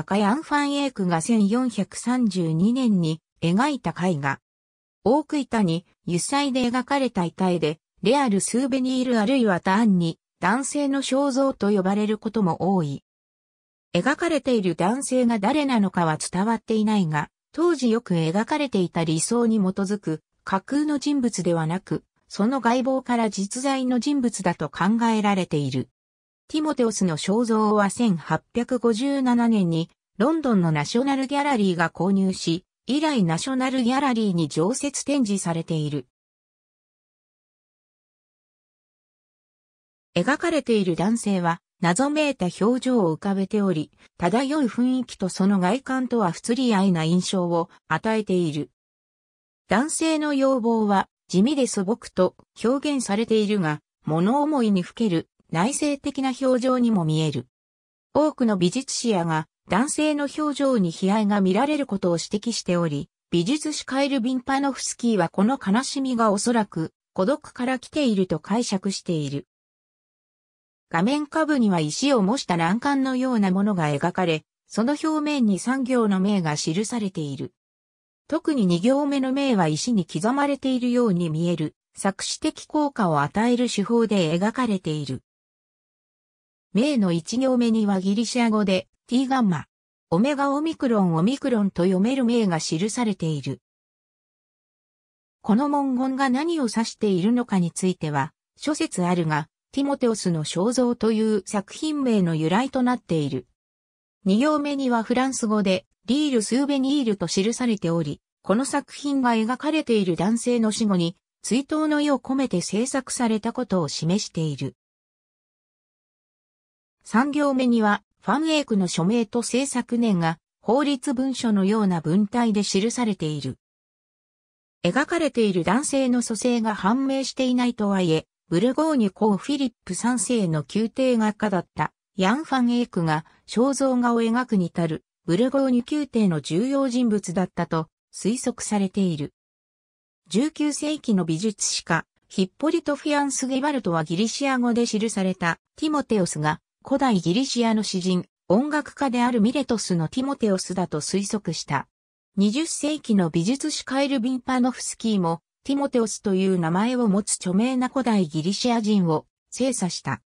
赤ヤン・ファン・エークが1432年に描いた絵画。大ーク板に油彩で描かれた遺体で、レアル・スーベニールあるいは単に男性の肖像と呼ばれることも多い。描かれている男性が誰なのかは伝わっていないが、当時よく描かれていた理想に基づく架空の人物ではなく、その外貌から実在の人物だと考えられている。ティモテオスの肖像は1857年にロンドンのナショナルギャラリーが購入し、以来ナショナルギャラリーに常設展示されている。描かれている男性は謎めいた表情を浮かべており、漂う雰囲気とその外観とは不釣り合いな印象を与えている。男性の要望は地味で素朴と表現されているが、物思いにふける内省的な表情にも見える。多くの美術史やが男性の表情に悲哀が見られることを指摘しており、美術史カイル・ビンパノフスキーはこの悲しみがおそらく孤独から来ていると解釈している。画面下部には石を模した欄干のようなものが描かれ、その表面に産業の名が記されている。特に二行目の名は石に刻まれているように見える、作詞的効果を与える手法で描かれている。名の一行目にはギリシア語で T ガンマ、オメガオミクロンオミクロンと読める名が記されている。この文言が何を指しているのかについては、諸説あるが、ティモテオスの肖像という作品名の由来となっている。二行目にはフランス語で、リール・スーベニールと記されており、この作品が描かれている男性の死後に、追悼の意を込めて制作されたことを示している。3行目には、ファンエイクの署名と制作年が、法律文書のような文体で記されている。描かれている男性の蘇生が判明していないとはいえ、ブルゴーニュ公フィリップ3世の宮廷画家だったヤン・ファン・エイクが肖像画を描くに至るブルゴーニュ宮廷の重要人物だったと推測されている。19世紀の美術史家、ヒッポリト・フィアンス・ゲバルトはギリシア語で記されたティモテオスが古代ギリシアの詩人、音楽家であるミレトスのティモテオスだと推測した。20世紀の美術史カエル・ビンパノフスキーも、ティモテオスという名前を持つ著名な古代ギリシア人を精査した。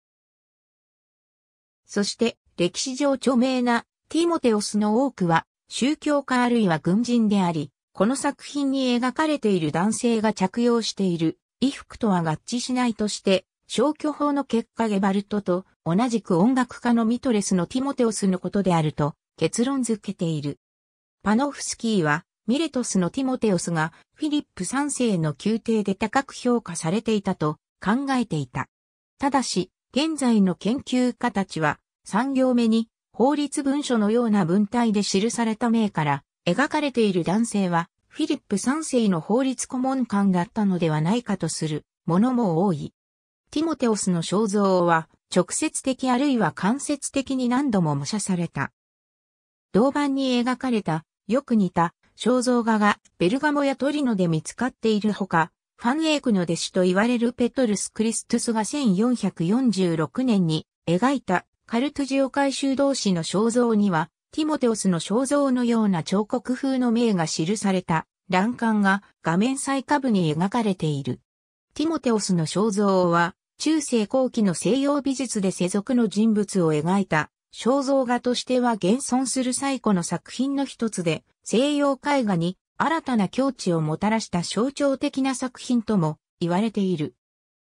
そして、歴史上著名なティモテオスの多くは、宗教家あるいは軍人であり、この作品に描かれている男性が着用している衣服とは合致しないとして、消去法の結果ゲバルトと同じく音楽家のミトレスのティモテオスのことであると結論づけている。パノフスキーは、ミレトスのティモテオスがフィリップ3世の宮廷で高く評価されていたと考えていた。ただし、現在の研究家たちは、3行目に法律文書のような文体で記された名から描かれている男性は、フィリップ3世の法律顧問官だったのではないかとするものも多い。ティモテオスの肖像は直接的あるいは間接的に何度も模写された。銅板に描かれた、よく似た、肖像画がベルガモやトリノで見つかっているほか、ファンエイクの弟子と言われるペトルス・クリストスが1446年に描いたカルトジオ回収同士の肖像には、ティモテオスの肖像のような彫刻風の名が記された欄干が画面最下部に描かれている。ティモテオスの肖像は中世後期の西洋美術で世俗の人物を描いた肖像画としては現存する最古の作品の一つで、西洋絵画に新たな境地をもたらした象徴的な作品とも言われている。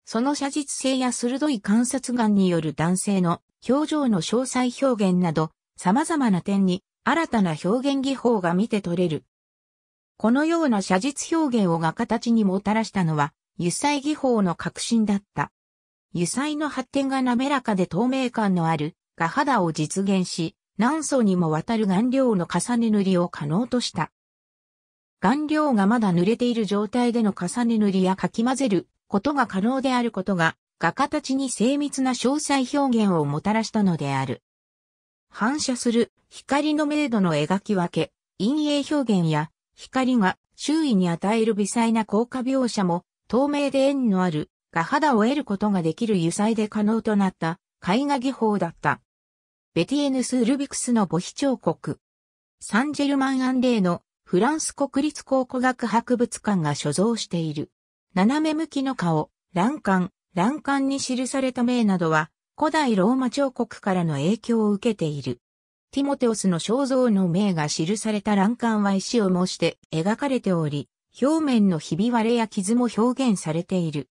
その写実性や鋭い観察眼による男性の表情の詳細表現など、様々な点に新たな表現技法が見て取れる。このような写実表現を画形にもたらしたのは、油彩技法の革新だった。油彩の発展が滑らかで透明感のある画肌を実現し、何層にもわたる顔料の重ね塗りを可能とした。顔料がまだ濡れている状態での重ね塗りやかき混ぜることが可能であることが、画家たちに精密な詳細表現をもたらしたのである。反射する光の明度の描き分け、陰影表現や光が周囲に与える微細な効果描写も透明で縁のあるが肌を得ることができる油彩で可能となった絵画技法だった。ベティエヌス・ルビクスの母子彫刻。サンジェルマン・アンレイのフランス国立考古学博物館が所蔵している。斜め向きの顔、欄干、欄干に記された名などは、古代ローマ彫刻からの影響を受けている。ティモテオスの肖像の名が記された欄干は石を模して描かれており、表面のひび割れや傷も表現されている。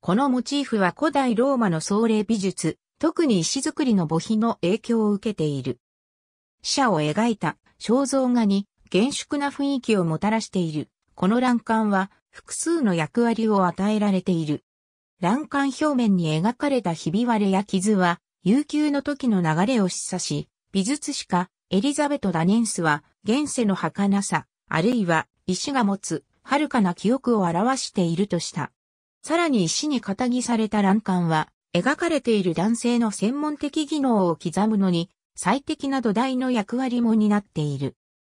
このモチーフは古代ローマの壮麗美術、特に石造りの墓碑の影響を受けている。死者を描いた肖像画に厳粛な雰囲気をもたらしている。この欄干は複数の役割を与えられている。欄干表面に描かれたひび割れや傷は、悠久の時の流れを示唆し、美術史家、エリザベト・ダニンスは、現世の儚さ、あるいは、石が持つ、遥かな記憶を表しているとした。さらに石に肩着された欄干は、描かれている男性の専門的技能を刻むのに、最適な土台の役割も担っている。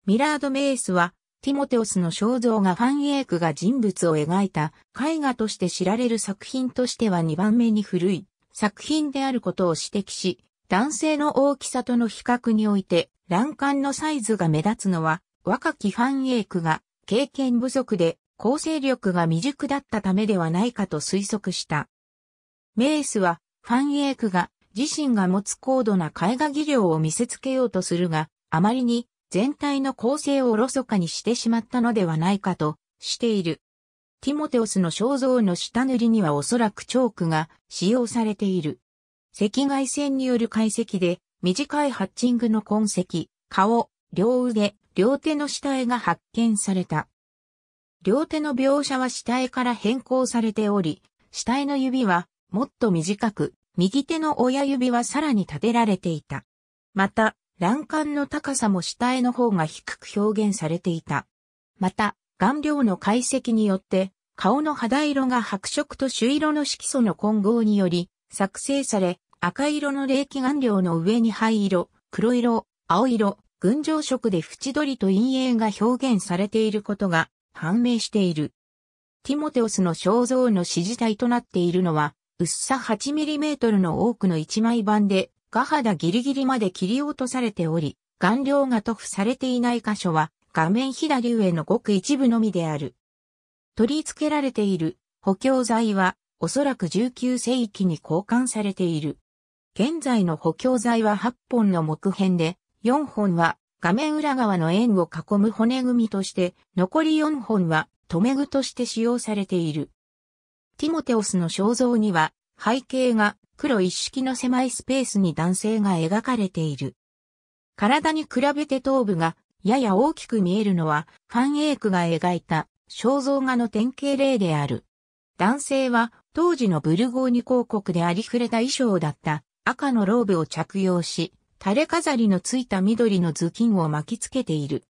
ミラード・メイスは、ティモテオスの肖像画ファン・エイクが人物を描いた絵画として知られる作品としては2番目に古い作品であることを指摘し、男性の大きさとの比較において、欄干のサイズが目立つのは、若きファン・エイクが経験不足で構成力が未熟だったためではないかと推測した。メースは、ファンエークが自身が持つ高度な絵画技量を見せつけようとするが、あまりに全体の構成をおろそかにしてしまったのではないかとしている。ティモテオスの肖像の下塗りにはおそらくチョークが使用されている。赤外線による解析で短いハッチングの痕跡、顔、両腕、両手の下絵が発見された。両手の描写は下絵から変更されており、下絵の指はもっと短く、右手の親指はさらに立てられていた。また、欄干の高さも下絵の方が低く表現されていた。また、顔料の解析によって、顔の肌色が白色と朱色の色素の混合により、作成され、赤色の霊気顔料の上に灰色、黒色、青色、群青色で縁取りと陰影が表現されていることが判明している。ティモテオスの肖像の指示体となっているのは、薄さ 8mm の多くの一枚板で、画肌ギリギリまで切り落とされており、顔料が塗布されていない箇所は、画面左上のごく一部のみである。取り付けられている補強材は、おそらく19世紀に交換されている。現在の補強材は8本の木片で、4本は画面裏側の円を囲む骨組みとして、残り4本は留め具として使用されている。ティモテオスの肖像には、背景が黒一式の狭いスペースに男性が描かれている。体に比べて頭部がやや大きく見えるのは、ファンエイクが描いた肖像画の典型例である。男性は当時のブルゴーニ広告でありふれた衣装だった赤のローブを着用し、垂れ飾りのついた緑の頭巾を巻きつけている。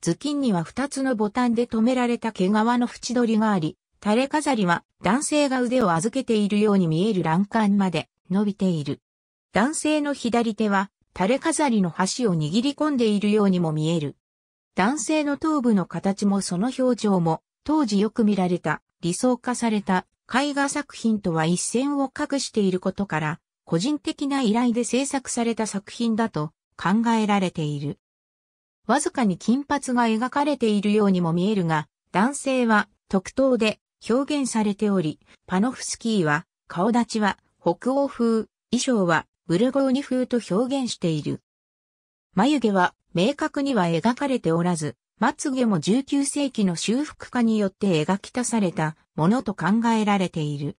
頭巾には二つのボタンで留められた毛皮の縁取りがあり、垂れ飾りは男性が腕を預けているように見える欄干まで伸びている。男性の左手は垂れ飾りの端を握り込んでいるようにも見える。男性の頭部の形もその表情も当時よく見られた理想化された絵画作品とは一線を画していることから個人的な依頼で制作された作品だと考えられている。わずかに金髪が描かれているようにも見えるが、男性は特等で表現されており、パノフスキーは顔立ちは北欧風、衣装はブルゴーニ風と表現している。眉毛は明確には描かれておらず、まつ毛も19世紀の修復家によって描き足されたものと考えられている。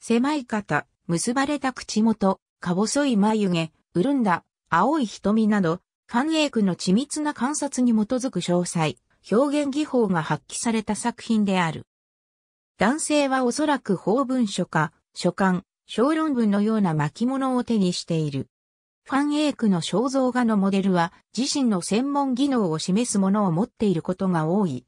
狭い方。結ばれた口元、か細い眉毛、潤んだ、青い瞳など、ファンエイクの緻密な観察に基づく詳細、表現技法が発揮された作品である。男性はおそらく法文書か、書簡、小論文のような巻物を手にしている。ファンエイクの肖像画のモデルは自身の専門技能を示すものを持っていることが多い。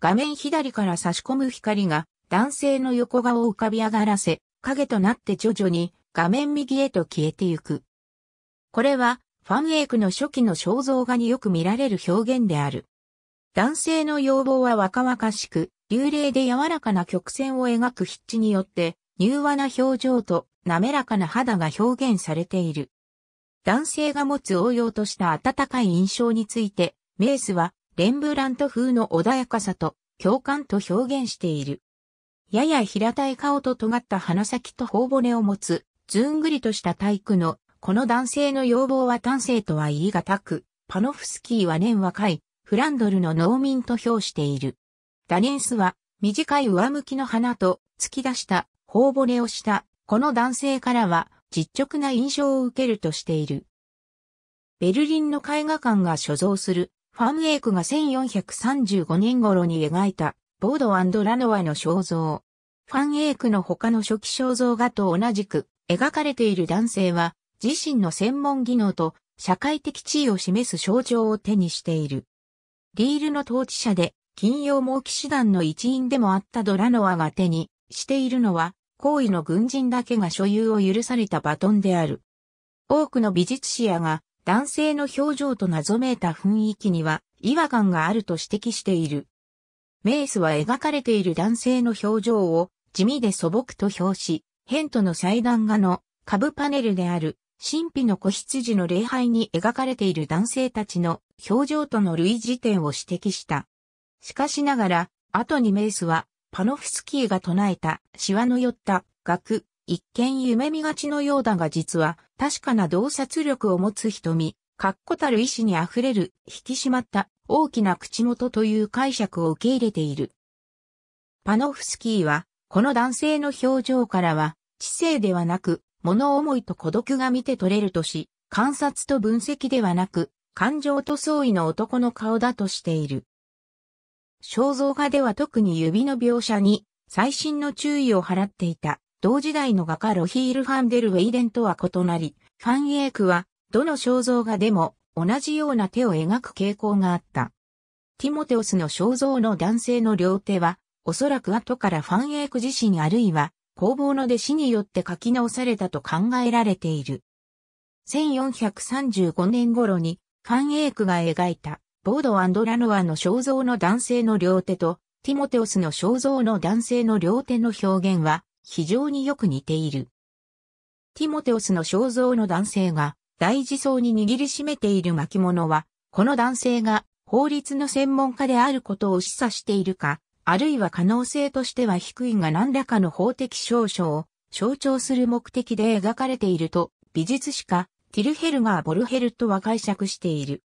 画面左から差し込む光が男性の横顔を浮かび上がらせ、影となって徐々に画面右へと消えてゆく。これはファンエイクの初期の肖像画によく見られる表現である。男性の要望は若々しく、流麗で柔らかな曲線を描く筆致によって、柔和な表情と滑らかな肌が表現されている。男性が持つ応用とした温かい印象について、メースはレンブラント風の穏やかさと共感と表現している。やや平たい顔と尖った鼻先と頬骨を持つ、ずんぐりとした体育の、この男性の要望は男性とは言い難く、パノフスキーは年若い、フランドルの農民と評している。ダネンスは、短い上向きの鼻と、突き出した頬骨をした、この男性からは、実直な印象を受けるとしている。ベルリンの絵画館が所蔵する、ファンエイクが1435年頃に描いた、ボードラノアの肖像。ファンエイクの他の初期肖像画と同じく、描かれている男性は、自身の専門技能と社会的地位を示す象徴を手にしている。リールの統治者で、金曜猛騎士団の一員でもあったドラノアが手にしているのは、行為の軍人だけが所有を許されたバトンである。多くの美術史やが男性の表情と謎めいた雰囲気には違和感があると指摘している。メースは描かれている男性の表情を地味で素朴と表し、ヘントの祭壇画の株パネルである神秘の子羊の礼拝に描かれている男性たちの表情との類似点を指摘した。しかしながら、後にメースはパノフスキーが唱えたシワの寄った額、一見夢見がちのようだが実は確かな洞察力を持つ瞳、確固たる意志に溢れる引き締まった大きな口元という解釈を受け入れている。パノフスキーは、この男性の表情からは、知性ではなく、物思いと孤独が見て取れるとし、観察と分析ではなく、感情と相違の男の顔だとしている。肖像画では特に指の描写に、最新の注意を払っていた、同時代の画家ロヒール・ファンデル・ウェイデンとは異なり、ファン・エークは、どの肖像画でも、同じような手を描く傾向があった。ティモテオスの肖像の男性の両手は、おそらく後からファンエイク自身あるいは、工房の弟子によって書き直されたと考えられている。1435年頃に、ファンエイクが描いた、ボードラノアの肖像の男性の両手と、ティモテオスの肖像の男性の両手の表現は、非常によく似ている。ティモテオスの肖像の男性が、大事そうに握りしめている巻物は、この男性が法律の専門家であることを示唆しているか、あるいは可能性としては低いが何らかの法的証書を象徴する目的で描かれていると、美術史家、ティルヘルガー・ボルヘルトは解釈している。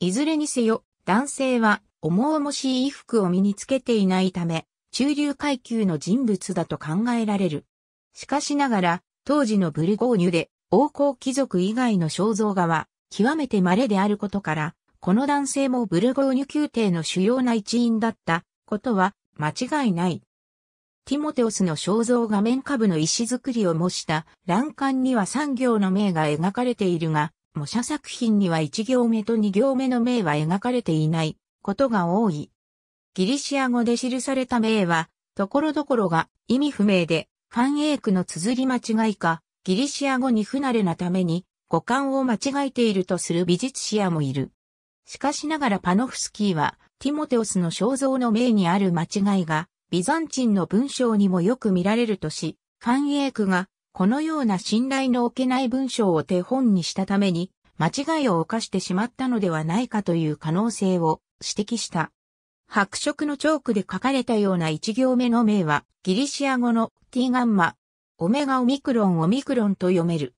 いずれにせよ、男性は重々しい衣服を身につけていないため、中流階級の人物だと考えられる。しかしながら、当時のブルゴーニュで王侯貴族以外の肖像画は極めて稀であることから、この男性もブルゴーニュ宮廷の主要な一員だったことは間違いない。ティモテオスの肖像画面下部の石造りを模した欄干には3行の名が描かれているが、模写作品には1行目と2行目の名は描かれていないことが多い。ギリシア語で記された名は、ところどころが意味不明で、ファンエイクの綴り間違いか、ギリシア語に不慣れなために、語感を間違えているとする美術史やもいる。しかしながらパノフスキーは、ティモテオスの肖像の命にある間違いが、ビザンチンの文章にもよく見られるとし、ファンエークが、このような信頼の置けない文章を手本にしたために、間違いを犯してしまったのではないかという可能性を指摘した。白色のチョークで書かれたような一行目の名は、ギリシア語のティガンマオメガオミクロンオミクロンと読める。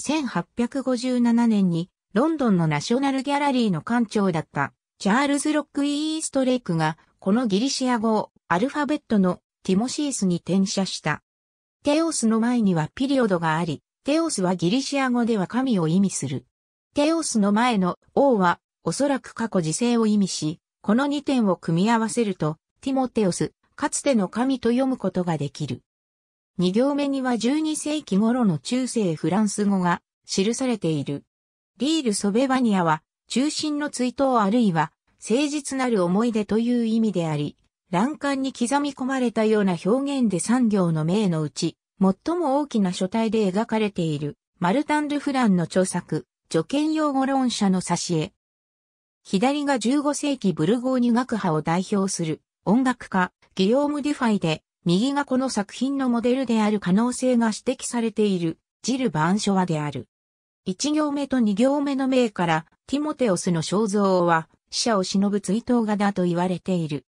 1857年にロンドンのナショナルギャラリーの館長だったチャールズ・ロック・イーストレイクがこのギリシア語をアルファベットのティモシースに転写した。テオスの前にはピリオドがあり、テオスはギリシア語では神を意味する。テオスの前の王はおそらく過去時世を意味し、この2点を組み合わせると、ティモテオス、かつての神と読むことができる。2行目には12世紀頃の中世フランス語が記されている。リール・ソベバニアは、中心の追悼あるいは、誠実なる思い出という意味であり、欄干に刻み込まれたような表現で産行の名のうち、最も大きな書体で描かれている、マルタン・ル・フランの著作、助見用語論者の挿絵。左が15世紀ブルゴーニュ学派を代表する音楽家、ギヨーム・デュファイで、右がこの作品のモデルである可能性が指摘されている、ジル・バンショワである。1行目と2行目の名から、ティモテオスの肖像は、死者を忍ぶ追悼画だと言われている。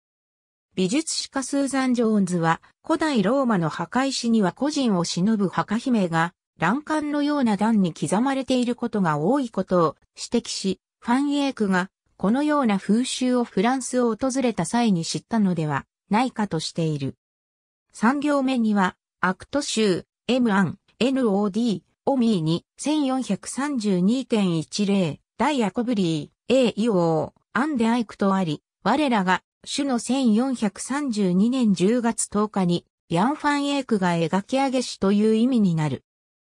美術史家スーザン・ジョーンズは、古代ローマの墓石には個人を忍ぶ墓姫が、欄干のような段に刻まれていることが多いことを指摘し、ファン・エークが、このような風習をフランスを訪れた際に知ったのではないかとしている。3行目には、アクト州、M1、NOD、オミーに、1432.10、ダイアコブリー、A イオー、アンデアイクとあり、我らが、主の1432年10月10日に、ヤンファンエイクが描き上げしという意味になる。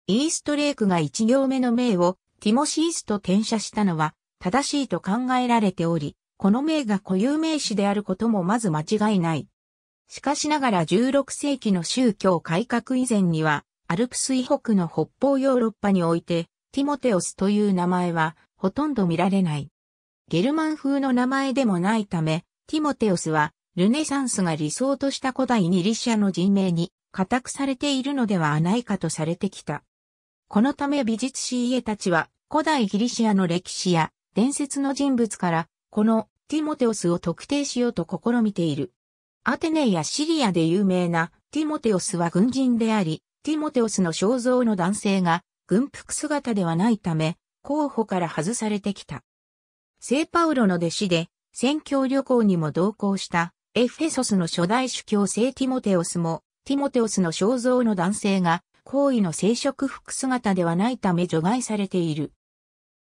イーストレイクが1行目の名を、ティモシースと転写したのは、正しいと考えられており、この名が固有名詞であることもまず間違いない。しかしながら16世紀の宗教改革以前には、アルプス以北の北方ヨーロッパにおいて、ティモテオスという名前はほとんど見られない。ゲルマン風の名前でもないため、ティモテオスはルネサンスが理想とした古代ニリシアの人名に固くされているのではないかとされてきた。このため美術師家たちは古代ギリシアの歴史や伝説の人物からこのティモテオスを特定しようと試みている。アテネやシリアで有名なティモテオスは軍人であり、ティモテオスの肖像の男性が軍服姿ではないため、候補から外されてきた。聖パウロの弟子で、宣教旅行にも同行したエフェソスの初代主教聖ティモテオスも、ティモテオスの肖像の男性が、行為の聖職服姿ではないため除外されている。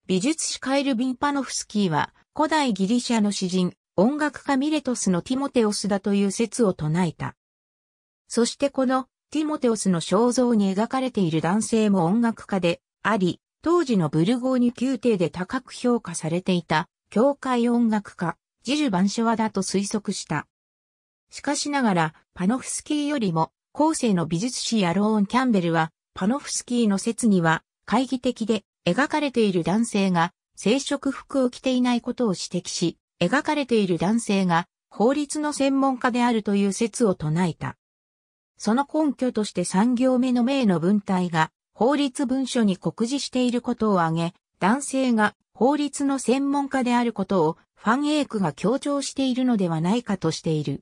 美術史カイル・ビンパノフスキーは、古代ギリシャの詩人、音楽家ミレトスのティモテオスだという説を唱えた。そしてこのティモテオスの肖像に描かれている男性も音楽家であり、当時のブルゴーニュ宮廷で高く評価されていた、教会音楽家、ジル・バンショワだと推測した。しかしながら、パノフスキーよりも、後世の美術史やローン・キャンベルは、パノフスキーの説には、懐疑的で、描かれている男性が、生殖服を着ていないことを指摘し、描かれている男性が法律の専門家であるという説を唱えた。その根拠として3行目の名の文体が法律文書に告示していることを挙げ、男性が法律の専門家であることをファンエイクが強調しているのではないかとしている。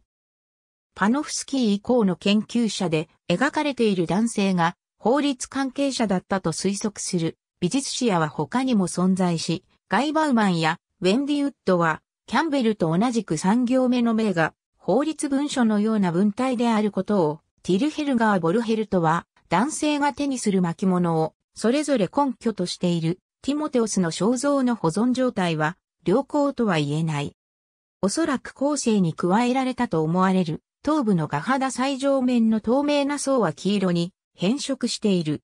パノフスキー以降の研究者で描かれている男性が法律関係者だったと推測する美術史やは他にも存在し、ガイバウマンやウェンディウッドはキャンベルと同じく3行目の名が法律文書のような文体であることを、ティルヘルガー・ボルヘルトは、男性が手にする巻物を、それぞれ根拠としている、ティモテオスの肖像の保存状態は、良好とは言えない。おそらく後世に加えられたと思われる、頭部の画肌最上面の透明な層は黄色に変色している。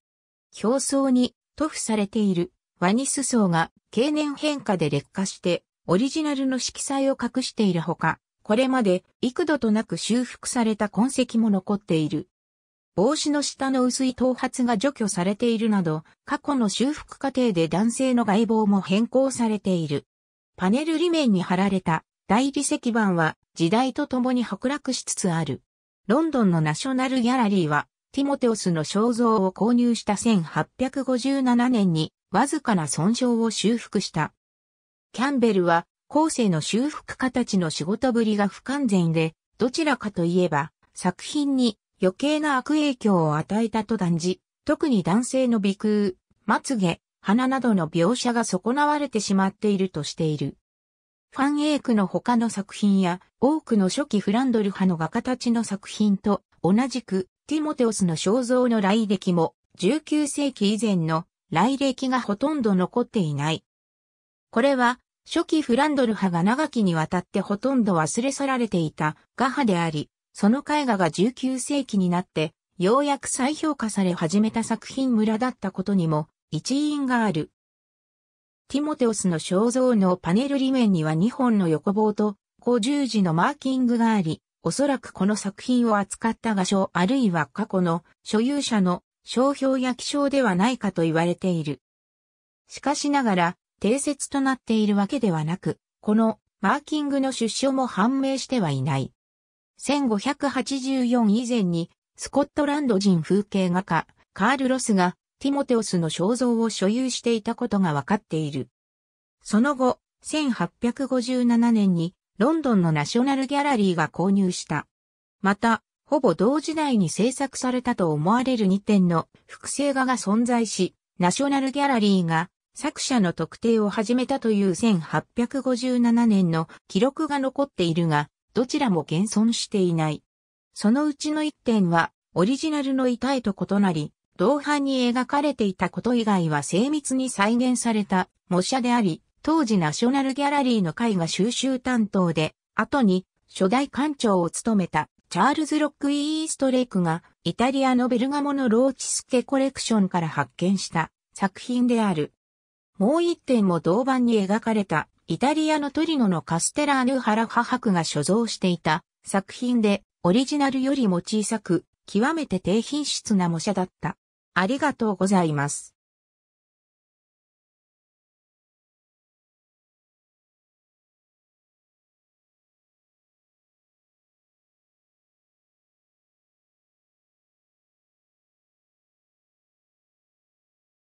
表層に塗布されているワニス層が経年変化で劣化してオリジナルの色彩を隠しているほか、これまで幾度となく修復された痕跡も残っている。帽子の下の薄い頭髪が除去されているなど、過去の修復過程で男性の外貌も変更されている。パネル裏面に貼られた大理石板は時代とともに剥落しつつある。ロンドンのナショナルギャラリーは、ティモテオスの肖像を購入した1857年にわずかな損傷を修復した。キャンベルは、後世の修復家たちの仕事ぶりが不完全で、どちらかといえば、作品に余計な悪影響を与えたと断じ、特に男性の鼻腔、まつげ、鼻などの描写が損なわれてしまっているとしている。ファンエイクの他の作品や、多くの初期フランドル派の画家たちの作品と、同じく、ティモテオスの肖像の来歴も、19世紀以前の来歴がほとんど残っていない。これは、初期フランドル派が長きにわたってほとんど忘れ去られていた画派であり、その絵画が19世紀になって、ようやく再評価され始めた作品村だったことにも一因がある。ティモテオスの肖像のパネル裏面には2本の横棒と五十字のマーキングがあり、おそらくこの作品を扱った画商あるいは過去の所有者の商標や希少ではないかと言われている。しかしながら、定説となっているわけではなく、このマーキングの出所も判明してはいない。1584以前にスコットランド人風景画家カール・ロスがティモテオスの肖像を所有していたことがわかっている。その後、1857年にロンドンのナショナルギャラリーが購入した。また、ほぼ同時代に制作されたと思われる2点の複製画が存在し、ナショナルギャラリーが作者の特定を始めたという1857年の記録が残っているが、どちらも現存していない。そのうちの一点は、オリジナルの遺体と異なり、同伴に描かれていたこと以外は精密に再現された模写であり、当時ナショナルギャラリーの絵画収集担当で、後に初代館長を務めたチャールズ・ロック・イーストレイクがイタリアのベルガモのローチスケコレクションから発見した作品である。もう一点も銅板に描かれた、イタリアのトリノのカステラーヌハラハ博が所蔵していた作品で、オリジナルよりも小さく、極めて低品質な模写だった。ありがとうございます。